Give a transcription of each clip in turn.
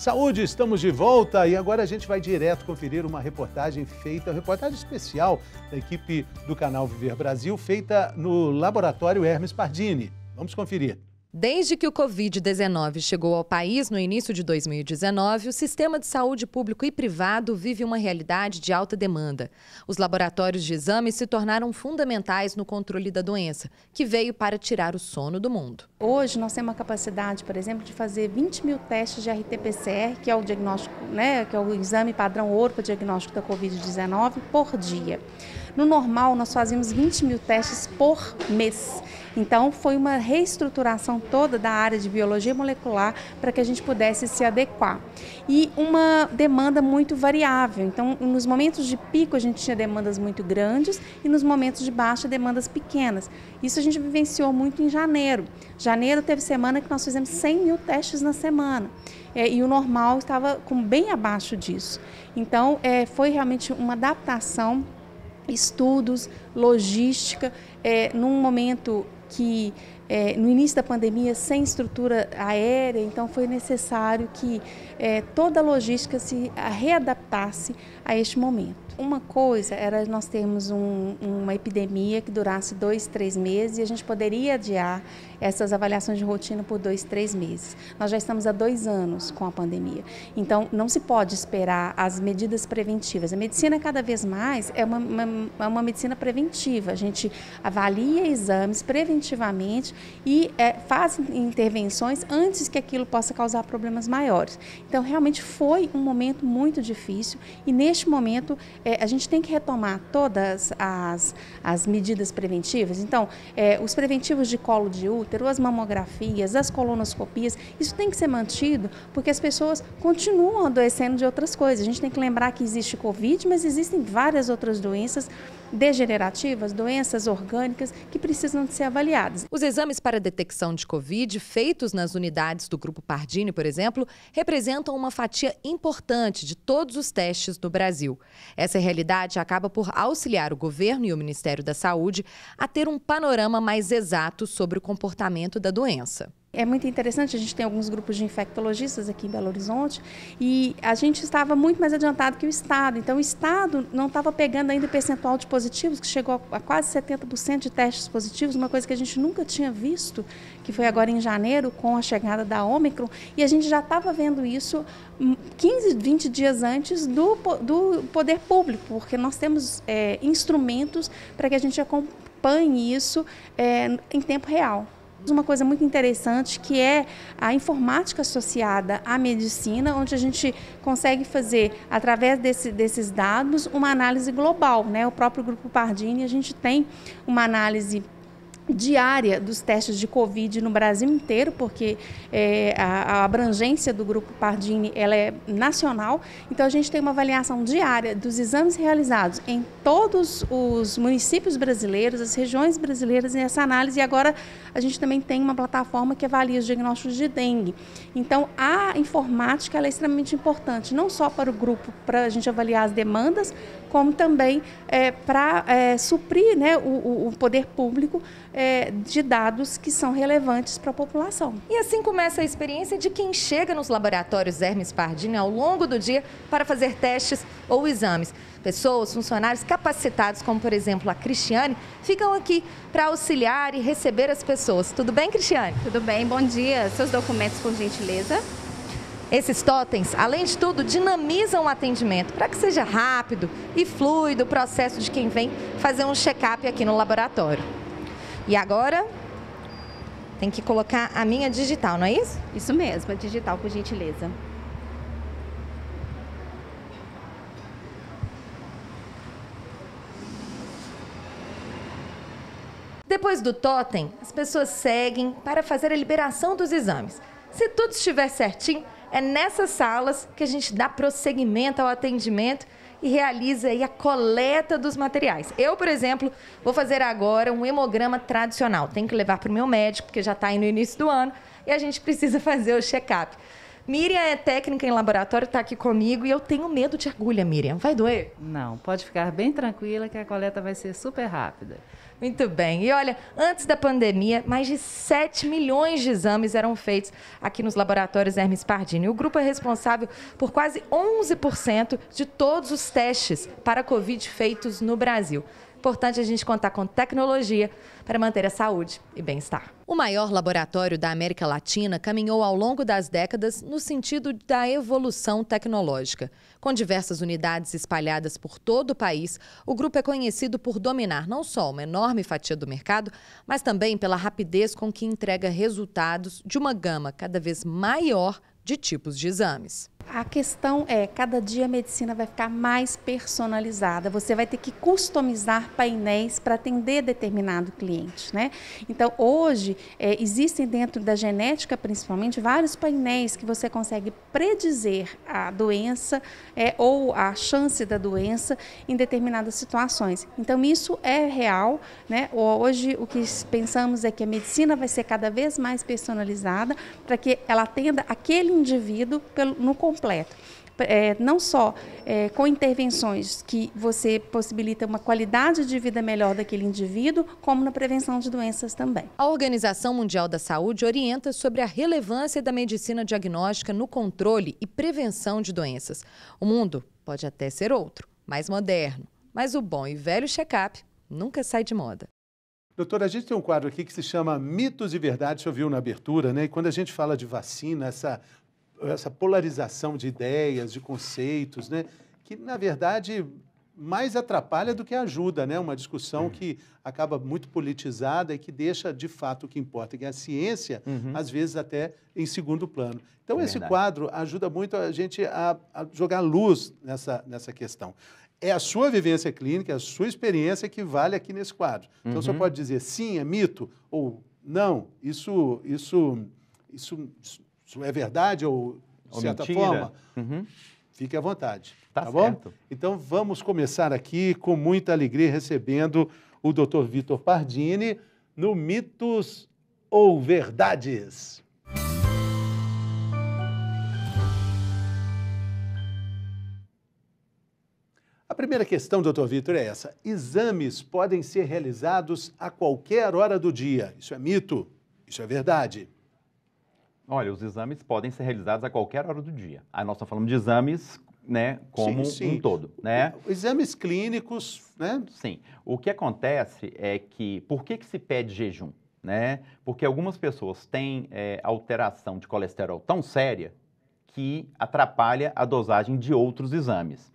Saúde, estamos de volta e agora a gente vai direto conferir uma reportagem feita, uma reportagem especial da equipe do canal Viver Brasil, feita no laboratório Hermes Pardini. Vamos conferir. Desde que o Covid-19 chegou ao país no início de 2019, o sistema de saúde público e privado vive uma realidade de alta demanda. Os laboratórios de exames se tornaram fundamentais no controle da doença, que veio para tirar o sono do mundo. Hoje nós temos a capacidade, por exemplo, de fazer 20 mil testes de RT-PCR, que é o diagnóstico, né, que é o exame padrão ouro para diagnóstico da Covid-19, por dia. No normal, nós fazíamos 20 mil testes por mês. Então, foi uma reestruturação toda da área de biologia molecular para que a gente pudesse se adequar. E uma demanda muito variável. Então, nos momentos de pico, a gente tinha demandas muito grandes e nos momentos de baixa, demandas pequenas. Isso a gente vivenciou muito em janeiro. Janeiro teve semana que nós fizemos 100 mil testes na semana. É, e o normal estava com bem abaixo disso. Então, é, foi realmente uma adaptação, estudos, logística, é, num momento que é, no início da pandemia, sem estrutura aérea, então foi necessário que é, toda a logística se readaptasse a este momento. Uma coisa era nós termos um, uma epidemia que durasse dois, três meses e a gente poderia adiar essas avaliações de rotina por dois, três meses. Nós já estamos há dois anos com a pandemia. Então, não se pode esperar as medidas preventivas. A medicina, cada vez mais, é uma, uma, é uma medicina preventiva. A gente avalia exames preventivamente e é, faz intervenções antes que aquilo possa causar problemas maiores. Então, realmente foi um momento muito difícil e, neste momento, é, é, a gente tem que retomar todas as, as medidas preventivas. Então, é, os preventivos de colo de útero, as mamografias, as colonoscopias, isso tem que ser mantido porque as pessoas continuam adoecendo de outras coisas. A gente tem que lembrar que existe Covid, mas existem várias outras doenças degenerativas, doenças orgânicas que precisam de ser avaliadas. Os exames para detecção de Covid feitos nas unidades do Grupo Pardini, por exemplo, representam uma fatia importante de todos os testes no Brasil. Essa realidade acaba por auxiliar o governo e o Ministério da Saúde a ter um panorama mais exato sobre o comportamento da doença. É muito interessante, a gente tem alguns grupos de infectologistas aqui em Belo Horizonte e a gente estava muito mais adiantado que o Estado. Então, o Estado não estava pegando ainda o percentual de positivos, que chegou a quase 70% de testes positivos, uma coisa que a gente nunca tinha visto, que foi agora em janeiro, com a chegada da Ômicron, e a gente já estava vendo isso 15, hum, 20 dias antes do, do poder público, porque nós temos é, instrumentos para que a gente acompanhe isso é, em tempo real. Uma coisa muito interessante que é a informática associada à medicina, onde a gente consegue fazer, através desse, desses dados, uma análise global. Né? O próprio Grupo Pardini, a gente tem uma análise diária dos testes de Covid no Brasil inteiro, porque é, a, a, abrangência do grupo Pardini ela é nacional. Então a gente tem uma avaliação diária dos exames realizados em todos os municípios brasileiros, as regiões brasileiras nessa análise. E agora a gente também tem uma plataforma que avalia os diagnósticos de dengue. Então a informática é extremamente importante, não só para o grupo para a gente avaliar as demandas, como também é, para é, suprir né, o, o, poder público é, de dados que são relevantes para a população. E assim começa a experiência de quem chega nos laboratórios Hermes Pardini ao longo do dia para fazer testes ou exames. Pessoas, funcionários capacitados, como por exemplo a Cristiane, ficam aqui para auxiliar e receber as pessoas. Tudo bem, Cristiane? Tudo bem, bom dia. Seus documentos, por gentileza. Esses totens, além de tudo, dinamizam o atendimento para que seja rápido e fluido o processo de quem vem fazer um check-up aqui no laboratório. E agora, tem que colocar a minha digital, não é isso? Isso mesmo, a digital, por gentileza. Depois do totem, as pessoas seguem para fazer a liberação dos exames. Se tudo estiver certinho, é nessas salas que a gente dá prosseguimento ao atendimento e realiza aí a coleta dos materiais. Eu, por exemplo, vou fazer agora um hemograma tradicional. Tenho que levar para o meu médico, porque já está aí no início do ano, e a gente precisa fazer o check-up. Miriam é técnica em laboratório, está aqui comigo e eu tenho medo de agulha, Miriam. Vai doer? Não, pode ficar bem tranquila que a coleta vai ser super rápida. Muito bem. E olha, antes da pandemia, mais de 7 milhões de exames eram feitos aqui nos laboratórios Hermes Pardini. O grupo é responsável por quase 11% de todos os testes para Covid feitos no Brasil. Importante a gente contar com tecnologia para manter a saúde e bem-estar. O maior laboratório da América Latina caminhou ao longo das décadas no sentido da evolução tecnológica. Com diversas unidades espalhadas por todo o país, o grupo é conhecido por dominar não só uma enorme fatia do mercado, mas também pela rapidez com que entrega resultados de uma gama cada vez maior de tipos de exames. A questão é, cada dia a medicina vai ficar mais personalizada. Você vai ter que customizar painéis para atender determinado cliente, né? Então, hoje é, existem dentro da genética, principalmente, vários painéis que você consegue predizer a doença é, ou a chance da doença em determinadas situações. Então, isso é real, né? Hoje o que pensamos é que a medicina vai ser cada vez mais personalizada para que ela atenda aquele indivíduo no completo. É, não só é, com intervenções que você possibilita uma qualidade de vida melhor daquele indivíduo, como na prevenção de doenças também. A Organização Mundial da Saúde orienta sobre a relevância da medicina diagnóstica no controle e prevenção de doenças. O mundo pode até ser outro, mais moderno, mas o bom e velho check-up nunca sai de moda. Doutora, a gente tem um quadro aqui que se chama Mitos e Verdades, você ouviu na abertura, né? E quando a gente fala de vacina, essa essa polarização de ideias, de conceitos, né? que, na verdade, mais atrapalha do que ajuda, né? Uma discussão uhum. que acaba muito politizada e que deixa de fato o que importa, que é a ciência, uhum. às vezes até em segundo plano. Então é esse verdade. quadro ajuda muito a gente a, a, jogar luz nessa, nessa questão. É a sua vivência clínica, é a sua experiência que vale aqui nesse quadro. Então uhum. você pode dizer sim, é mito ou não, isso isso isso, isso isso é verdade ou, de ou certa mentira. forma? Uhum. Fique à vontade. Tá, tá bom? Então vamos começar aqui com muita alegria recebendo o Dr. Vitor Pardini no Mitos ou Verdades. A primeira questão, doutor Vitor, é essa. Exames podem ser realizados a qualquer hora do dia. Isso é mito? Isso é verdade? Olha, os exames podem ser realizados a qualquer hora do dia. Aí nós estamos falando de exames né, como sim, sim. um todo, né? Exames clínicos, né? Sim. O que acontece é que, por que, que se pede jejum, né? Porque algumas pessoas têm é, alteração de colesterol tão séria que atrapalha a dosagem de outros exames.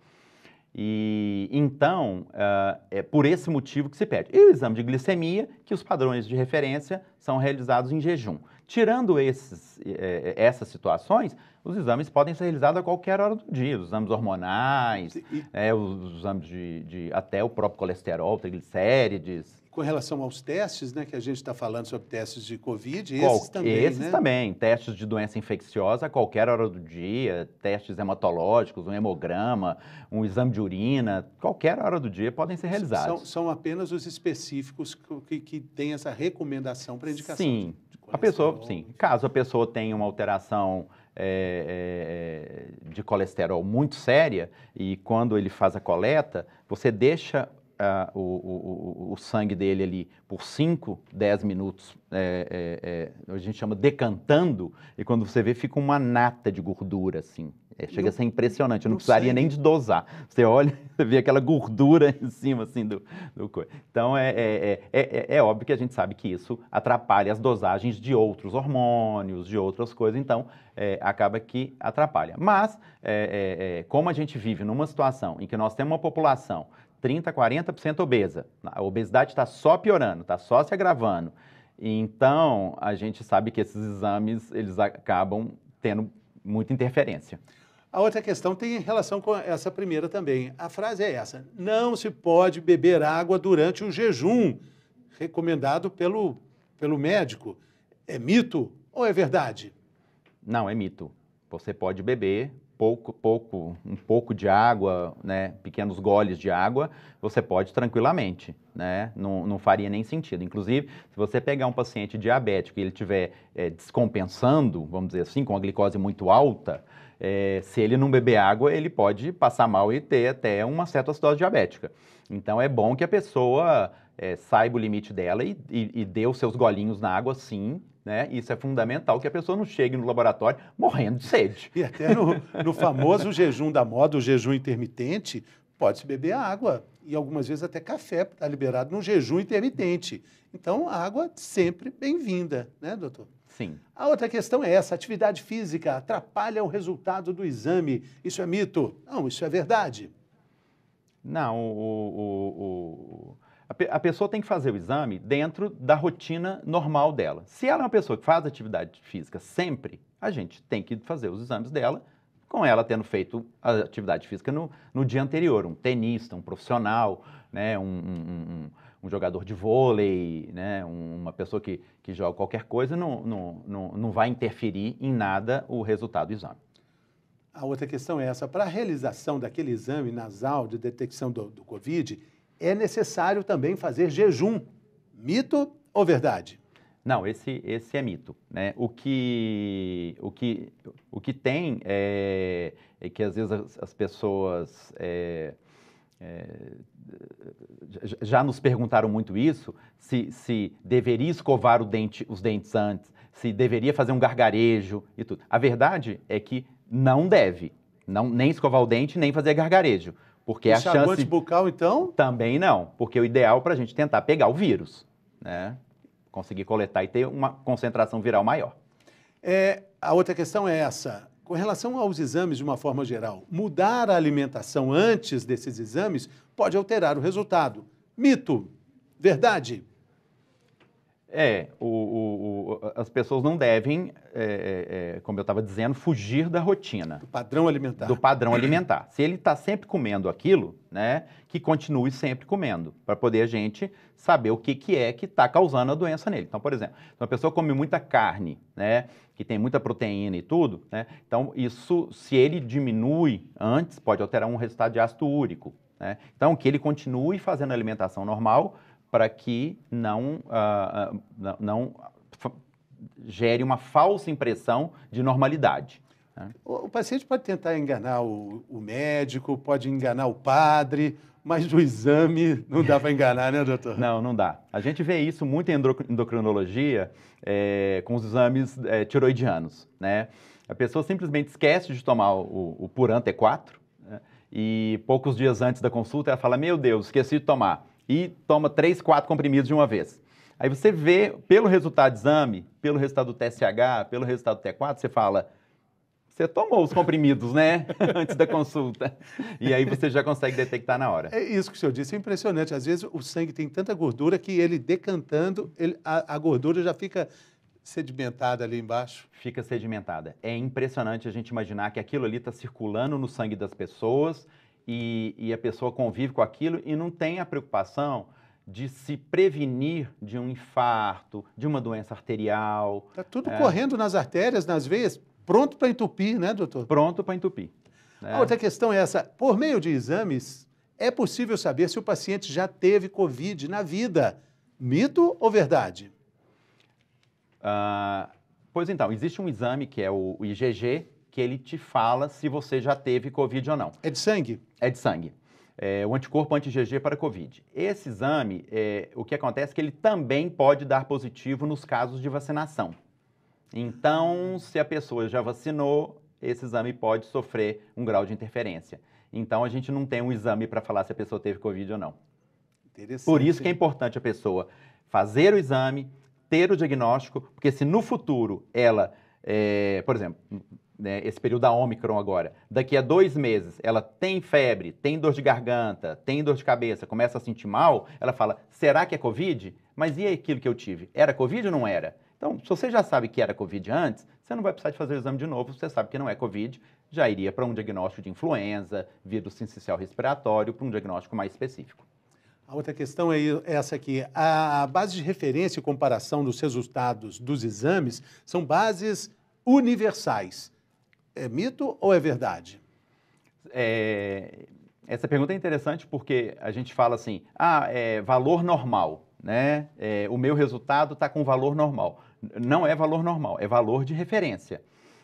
E então, uh, é por esse motivo que se pede. E o exame de glicemia, que os padrões de referência são realizados em jejum. Tirando esses, é, é, essas situações, os exames podem ser realizados a qualquer hora do dia, os exames hormonais, e, é, os, os exames de, de, até o próprio colesterol, triglicérides. Com relação aos testes, né, que a gente está falando sobre testes de Covid, Qual, esses também, Esses né? também, testes de doença infecciosa a qualquer hora do dia, testes hematológicos, um hemograma, um exame de urina, qualquer hora do dia podem ser realizados. São, são apenas os específicos que, que têm essa recomendação para indicação. Sim, a pessoa, sim. Caso a pessoa tenha uma alteração é, é, de colesterol muito séria e quando ele faz a coleta, você deixa o, o, o, sangue dele ali por 5, 10 minutos, é, é, é, a gente chama decantando, e quando você vê, fica uma nata de gordura, assim. É, chega no, a ser impressionante, eu não precisaria sangue. nem de dosar. Você olha, você vê aquela gordura em cima, assim, do, do coisa. Então, é é, é, é, óbvio que a gente sabe que isso atrapalha as dosagens de outros hormônios, de outras coisas, então, acaba que atrapalha. Mas, como a gente vive numa situação em que nós temos uma população 30%, 40% obesa. A obesidade está só piorando, está só se agravando. Então, a gente sabe que esses exames, eles acabam tendo muita interferência. A outra questão tem relação com essa primeira também. A frase é essa: não se pode beber água durante o jejum, recomendado pelo, pelo médico. É mito ou é verdade? Não, é mito. Você pode beber pouco, pouco, um pouco de água, né, pequenos goles de água, você pode tranquilamente, né, não, não faria nem sentido. Inclusive, se você pegar um paciente diabético e ele estiver é, descompensando, vamos dizer assim, com a glicose muito alta, é, se ele não beber água, ele pode passar mal e ter até uma certa acidose diabética. Então, é bom que a pessoa é, saiba o limite dela e, e, e dê os seus golinhos na água, sim, né? Isso é fundamental que a pessoa não chegue no laboratório morrendo de sede. E até no, no famoso jejum da moda, o jejum intermitente, pode-se beber água e algumas vezes até café está liberado no jejum intermitente. Então, água sempre bem-vinda, né, doutor? Sim. A outra questão é essa: atividade física atrapalha o resultado do exame. Isso é mito? Não, isso é verdade. Não, o, o, o, a, pessoa tem que fazer o exame dentro da rotina normal dela. Se ela é uma pessoa que faz atividade física sempre, a gente tem que fazer os exames dela com ela tendo feito a atividade física no, no dia anterior. Um tenista, um profissional, né, um, um, um, um jogador de vôlei, né, uma pessoa que, que joga qualquer coisa, não, não, não, não vai interferir em nada o resultado do exame. A outra questão é essa: para a realização daquele exame nasal de detecção do, do Covid, é necessário também fazer jejum. Mito ou verdade? Não, esse, esse é mito. Né? O, que, o, que, o que tem é, é que às vezes as, as pessoas. É, é, já nos perguntaram muito isso: se, se deveria escovar dente, os dentes antes, se deveria fazer um gargarejo e tudo. A verdade é que não deve. Não, nem escovar o dente, nem fazer gargarejo. Porque o a chance bucal então? Também não, porque o ideal é para a gente tentar pegar o vírus, né? Conseguir coletar e ter uma concentração viral maior. É, a outra questão é essa. Com relação aos exames de uma forma geral, mudar a alimentação antes desses exames pode alterar o resultado. Mito, verdade? É, o, o, as pessoas não devem, é, é, como eu estava dizendo, fugir da rotina. Do padrão alimentar. Do padrão alimentar. Se ele está sempre comendo aquilo, né, que continue sempre comendo, para poder a gente saber o que, que é que está causando a doença nele. Então, por exemplo, se uma pessoa come muita carne, né, que tem muita proteína e tudo, né, então isso, se ele diminui antes, pode alterar um resultado de ácido úrico. Né? Então, que ele continue fazendo a alimentação normal, para que não, uh, não, não gere uma falsa impressão de normalidade. Né? O, o, paciente pode tentar enganar o, o médico, pode enganar o padre, mas no exame não dá para enganar, né, doutor? Não, não dá. A gente vê isso muito em endocrinologia é, com os exames é, tiroidianos, né? A pessoa simplesmente esquece de tomar o, o Puran T4 né? e poucos dias antes da consulta ela fala, meu Deus, esqueci de tomar. E toma três, quatro comprimidos de uma vez. Aí você vê, pelo resultado do exame, pelo resultado do TSH, pelo resultado do T4, você fala, você tomou os comprimidos, né? Antes da consulta. E aí você já consegue detectar na hora. É isso que o senhor disse, é impressionante. Às vezes o sangue tem tanta gordura que ele decantando, ele, a, a, gordura já fica sedimentada ali embaixo. Fica sedimentada. É impressionante a gente imaginar que aquilo ali está circulando no sangue das pessoas e, e a pessoa convive com aquilo e não tem a preocupação de se prevenir de um infarto, de uma doença arterial. Está tudo é... correndo nas artérias, nas veias, pronto para entupir, né, doutor? Pronto para entupir. Né? A outra questão é essa: por meio de exames, é possível saber se o paciente já teve Covid na vida? Mito ou verdade? Ah, pois então, existe um exame que é o IgG, que ele te fala se você já teve Covid ou não. É de sangue? É de sangue é, o anticorpo anti GG para COVID. Esse exame, é, o que acontece é que ele também pode dar positivo nos casos de vacinação. Então, se a pessoa já vacinou, esse exame pode sofrer um grau de interferência. Então, a gente não tem um exame para falar se a pessoa teve COVID ou não. Por isso que é importante a pessoa fazer o exame, ter o diagnóstico, porque se no futuro ela, é, por exemplo, né, esse período da Omicron agora, daqui a dois meses, ela tem febre, tem dor de garganta, tem dor de cabeça, começa a sentir mal, ela fala, será que é Covid? Mas e aquilo que eu tive? Era Covid ou não era? Então, se você já sabe que era Covid antes, você não vai precisar de fazer o exame de novo, você sabe que não é Covid, já iria para um diagnóstico de influenza, vírus sincicial respiratório, para um diagnóstico mais específico. A outra questão é, é essa aqui. A base de referência e comparação dos resultados dos exames são bases universais é mito ou é verdade? É, essa pergunta é interessante porque a gente fala assim, ah, é valor normal, né? É, o meu resultado está com valor normal. Não é valor normal, é valor de referência.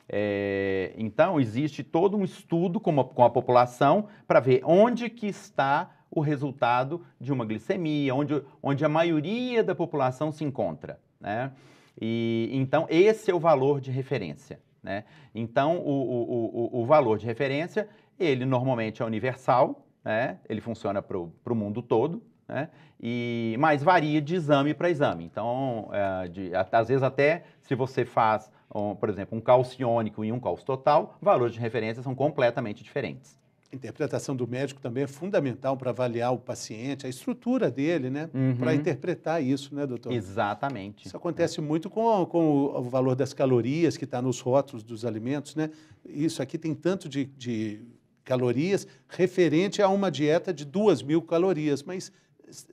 É, então, existe todo um estudo com, uma, com a população para ver onde que está o resultado de uma glicemia, onde, onde a maioria da população se encontra, né? E, então, esse é o valor de referência. Né? Então, o, o, o, o valor de referência, ele normalmente é universal, né? ele funciona para o mundo todo, né? e, mas varia de exame para exame. Então, é, de, às vezes até se você faz, um, por exemplo, um calciônico e um cálcio total, valores de referência são completamente diferentes. A interpretação do médico também é fundamental para avaliar o paciente, a estrutura dele, né? Uhum. Para interpretar isso, né, doutor? Exatamente. Isso acontece é. muito com, com o valor das calorias que está nos rótulos dos alimentos, né? Isso aqui tem tanto de, de calorias referente a uma dieta de duas mil calorias, mas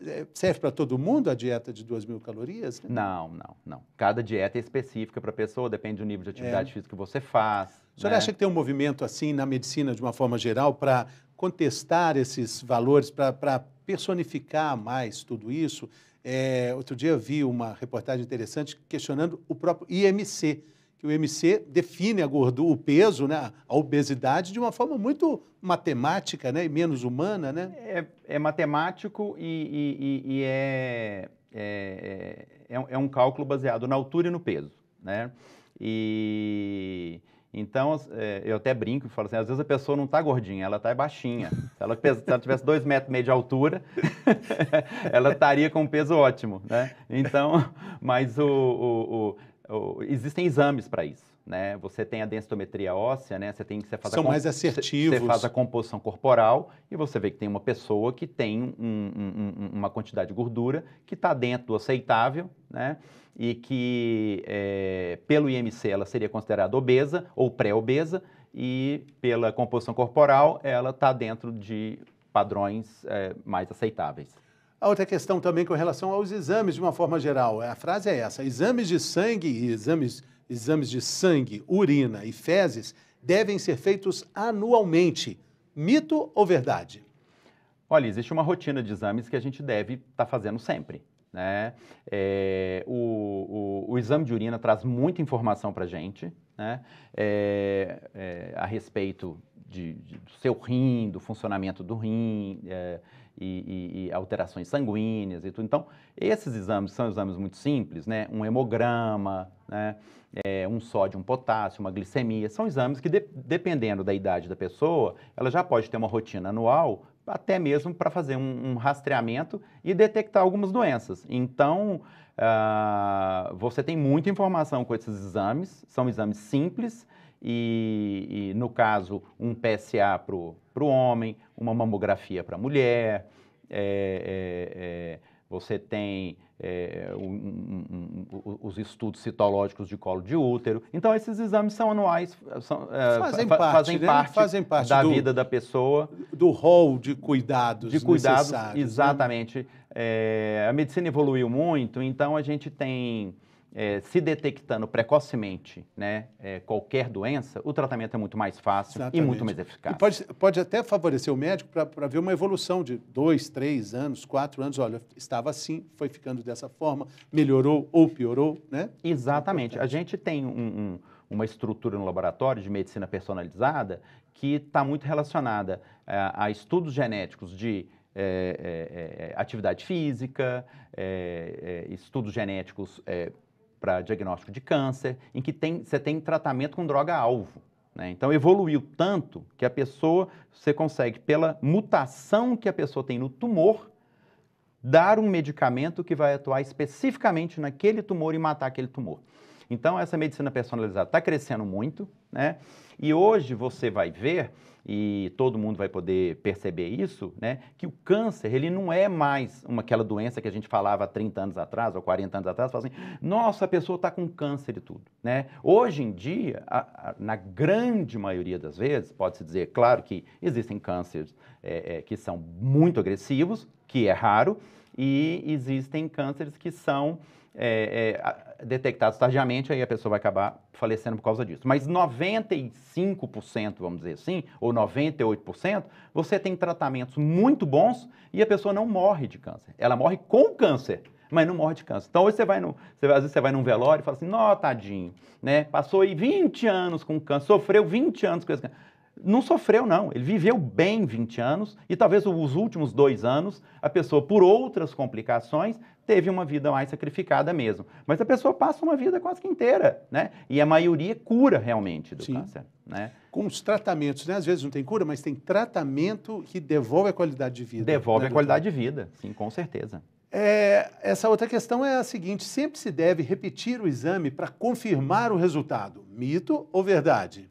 é, serve para todo mundo a dieta de duas mil calorias? Né? Não, não, não. Cada dieta é específica para a pessoa, depende do nível de atividade é. física que você faz. O senhor acha que tem um movimento assim na medicina, de uma forma geral, para contestar esses valores, para personificar mais tudo isso? É, outro dia eu vi uma reportagem interessante questionando o próprio IMC, que o IMC define a gordura, o peso, né, a obesidade, de uma forma muito matemática né, e menos humana. Né? É, é matemático e, e, e é, é, é, um cálculo baseado na altura e no peso. Né? E então, é, eu até brinco e falo assim, às vezes a pessoa não está gordinha, ela está baixinha. Se ela, pesa, se ela tivesse dois metros e meio de altura, ela estaria com um peso ótimo, né? Então, mas o, o, o, existem exames para isso né? Você tem a densitometria óssea, né? Você tem que você faz são a mais assertivos. Você faz a composição corporal e você vê que tem uma pessoa que tem um, um, uma quantidade de gordura que está dentro do aceitável, né? E que é, pelo IMC ela seria considerada obesa ou pré-obesa e pela composição corporal ela está dentro de padrões é, mais aceitáveis. A outra questão também com relação aos exames de uma forma geral, a frase é essa: exames de sangue e exames exames de sangue, urina e fezes devem ser feitos anualmente. Mito ou verdade? Olha, existe uma rotina de exames que a gente deve estar tá fazendo sempre. Né? É, o, o, o, exame de urina traz muita informação para a gente né? é, é, a respeito de, de, do seu rim, do funcionamento do rim é, e, e, e, alterações sanguíneas e tudo. Então, esses exames são exames muito simples, né? Um hemograma, né? É, um sódio, um potássio, uma glicemia. São exames que, de, dependendo da idade da pessoa, ela já pode ter uma rotina anual, até mesmo para fazer um, um, rastreamento e detectar algumas doenças. Então, ah, você tem muita informação com esses exames, são exames simples e, e no caso, um PSA para o homem, uma mamografia para a mulher, é, é, é, você tem é, um, um, um, os estudos citológicos de colo de útero. Então, esses exames são anuais, são, é, fazem, fa parte, fazem, né? parte fazem, parte, da do, vida da pessoa. Do rol de cuidados De cuidados, né? exatamente. Né? a medicina evoluiu muito, então a gente tem é, se detectando precocemente né, é, qualquer doença, o tratamento é muito mais fácil Exatamente. e muito mais eficaz. E pode, pode até favorecer o médico para ver uma evolução de dois, três anos, quatro anos. Olha, estava assim, foi ficando dessa forma, melhorou ou piorou, né? Exatamente. É a gente tem um, um, uma estrutura no laboratório de medicina personalizada que está muito relacionada a, é, a estudos genéticos de é, é, é, é atividade física, é, estudos genéticos para diagnóstico de câncer, em que tem, você tem tratamento com droga-alvo. Né? Então, evoluiu tanto que a pessoa, você consegue, pela mutação que a pessoa tem no tumor, dar um medicamento que vai atuar especificamente naquele tumor e matar aquele tumor. Então, essa medicina personalizada está crescendo muito, né? E hoje você vai ver, e todo mundo vai poder perceber isso, né? Que o câncer, ele não é mais uma, aquela doença que a gente falava há 30 anos atrás ou 40 anos atrás, falava assim, nossa, a pessoa está com câncer e tudo, né? Hoje em dia, a, a, na grande maioria das vezes, pode-se dizer, claro que existem cânceres é, é, que são muito agressivos, que é raro, e existem cânceres que são é, é, detectados tardiamente, aí a pessoa vai acabar falecendo por causa disso. Mas 95%, vamos dizer assim, ou 98%, você tem tratamentos muito bons e a pessoa não morre de câncer. Ela morre com câncer mas não morre de câncer. Então você vai no, você, às vezes você vai num velório e fala assim, nó, tadinho, né? Passou aí 20 anos com câncer, sofreu 20 anos com esse câncer não sofreu, não. Ele viveu bem 20 anos e talvez os últimos dois anos a pessoa, por outras complicações, teve uma vida mais sacrificada mesmo. Mas a pessoa passa uma vida quase que inteira, né? E a maioria cura realmente do Sim. câncer, né? Com os tratamentos, né? Às vezes não tem cura, mas tem tratamento que devolve a qualidade de vida. Devolve né, a qualidade de vida, sim, com certeza. É, essa outra questão é a seguinte: sempre se deve repetir o exame para confirmar o resultado. Mito ou verdade?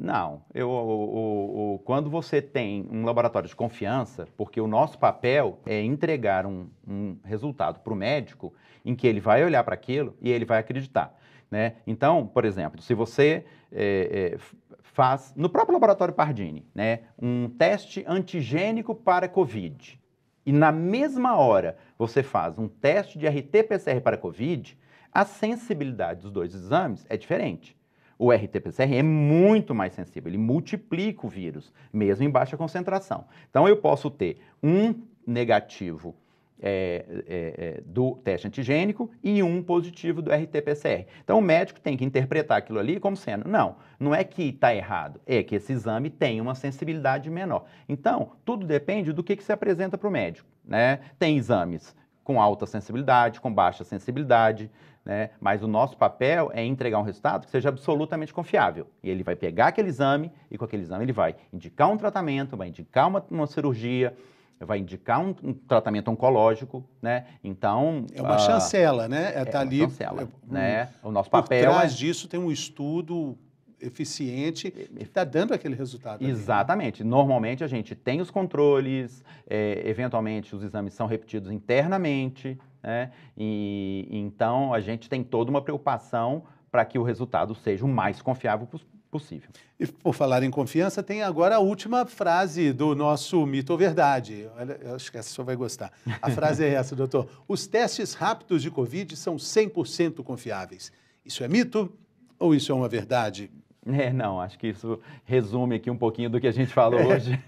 Não. Eu, o, o, quando você tem um laboratório de confiança, porque o nosso papel é entregar um, um resultado para o médico em que ele vai olhar para aquilo e ele vai acreditar. Né? Então, por exemplo, se você é, é, faz, no próprio laboratório Pardini, né, um teste antigênico para Covid, e na mesma hora você faz um teste de RT-PCR para Covid, a sensibilidade dos dois exames é diferente. O RT-PCR é muito mais sensível, ele multiplica o vírus, mesmo em baixa concentração. Então eu posso ter um negativo é, é, é do teste antigênico e um positivo do RT-PCR. Então o médico tem que interpretar aquilo ali como sendo, não, não é que está errado, é que esse exame tem uma sensibilidade menor. Então, tudo depende do que, que se apresenta para o médico. Né? Tem exames com alta sensibilidade, com baixa sensibilidade, né? Mas o nosso papel é entregar um resultado que seja absolutamente confiável. E ele vai pegar aquele exame e com aquele exame ele vai indicar um tratamento, vai indicar uma, uma cirurgia, vai indicar um, um, tratamento oncológico, né? Então é uma uh, chancela, né? É, é tá ali, chancela, é, né? O nosso papel. Por trás é... disso tem um estudo eficiente que está dando aquele resultado. Né? Exatamente. Ali, Normalmente a gente tem os controles, é, eventualmente os exames são repetidos internamente, né? E, então a gente tem toda uma preocupação para que o resultado seja o mais confiável possível possível. E por falar em confiança, tem agora a última frase do nosso mito ou verdade. Olha, eu acho que essa só vai gostar. A frase é essa, doutor. Os testes rápidos de Covid são 100% confiáveis. Isso é mito ou isso é uma verdade? É, não, acho que isso resume aqui um pouquinho do que a gente falou é. hoje.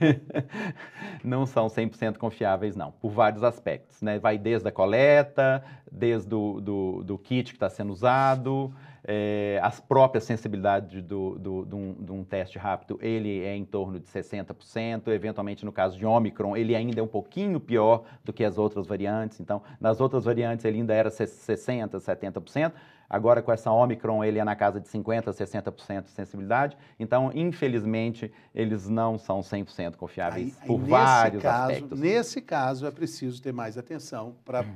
não são 100% confiáveis, não, por vários aspectos. Né? Vai desde a coleta, desde o do, do kit que está sendo usado, é, as próprias sensibilidades do, do, do um, de um teste rápido, ele é em torno de 60%, eventualmente no caso de Omicron, ele ainda é um pouquinho pior do que as outras variantes, então nas outras variantes ele ainda era 60%, 70%, Agora, com essa Omicron, ele é na casa de 50% a 60% de sensibilidade. Então, infelizmente, eles não são 100% confiáveis aí, por vários caso, aspectos. Nesse caso, é preciso ter mais atenção para é.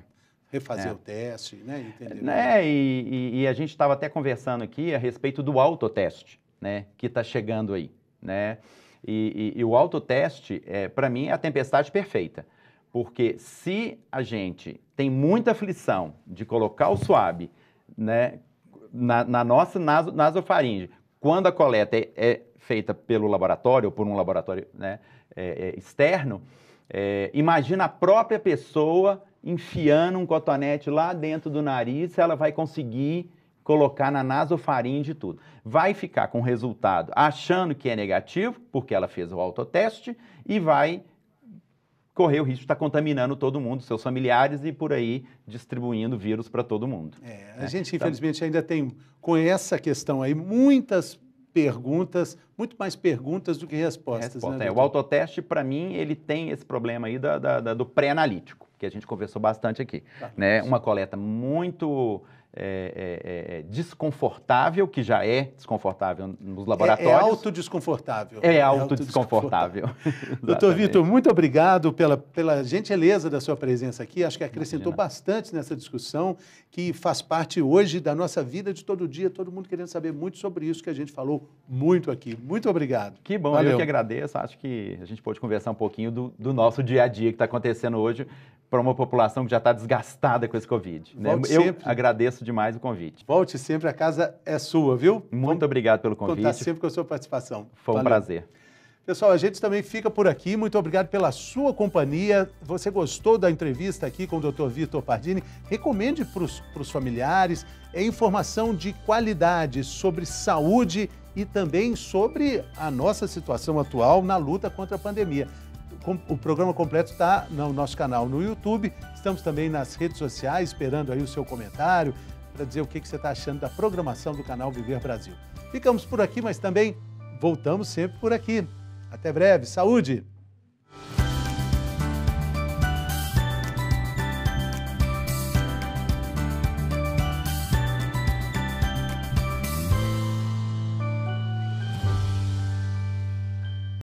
refazer é. o teste, né? Entender né, E, e, a gente estava até conversando aqui a respeito do autoteste, né? Que está chegando aí, né? E, e, e o autoteste, é, para mim, é a tempestade perfeita. Porque se a gente tem muita aflição de colocar o swab né, na, na nossa naso, nasofaringe. Quando a coleta é, é, feita pelo laboratório ou por um laboratório né, é, é externo, é, imagina a própria pessoa enfiando um cotonete lá dentro do nariz, ela vai conseguir colocar na nasofaringe tudo. Vai ficar com resultado achando que é negativo, porque ela fez o autoteste, e vai correr o risco de estar tá contaminando todo mundo, seus familiares e por aí distribuindo vírus para todo mundo. É, a né? gente, então infelizmente, então, ainda tem, com essa questão aí, muitas perguntas muito mais perguntas do que respostas. Né, Resposta, né, é. O autoteste, para mim, ele tem esse problema aí da, da, da, do pré-analítico, que a gente conversou bastante aqui. Tá, né? Uma coleta muito é, é, é, é desconfortável, que já é desconfortável nos é, é laboratórios. É, é autodesconfortável. É autodesconfortável. Auto Doutor Vitor, muito obrigado pela, pela gentileza da sua presença aqui. Acho que acrescentou Imagina. bastante nessa discussão, que faz parte hoje da nossa vida de todo dia. Todo mundo querendo saber muito sobre isso que a gente falou muito aqui. Muito obrigado. Que bom, Valeu. eu que agradeço. Acho que a gente pode conversar um pouquinho do, do nosso dia a dia que está acontecendo hoje para uma população que já está desgastada com esse Covid. Né? Eu agradeço demais o convite. Volte sempre, a casa é sua, viu? Muito Vou obrigado pelo convite. Contar sempre com a sua participação. Foi um prazer. Pessoal, a gente também fica por aqui. Muito obrigado pela sua companhia. Você gostou da entrevista aqui com o Dr. Vitor Pardini? Recomende para os familiares. É informação de qualidade sobre saúde e e também sobre a nossa situação atual na luta contra a pandemia. O programa completo está no nosso canal no YouTube, estamos também nas redes sociais, esperando aí o seu comentário para dizer o que, que você está achando da programação do canal Viver Brasil. Ficamos por aqui, mas também voltamos sempre por aqui. Até breve, saúde!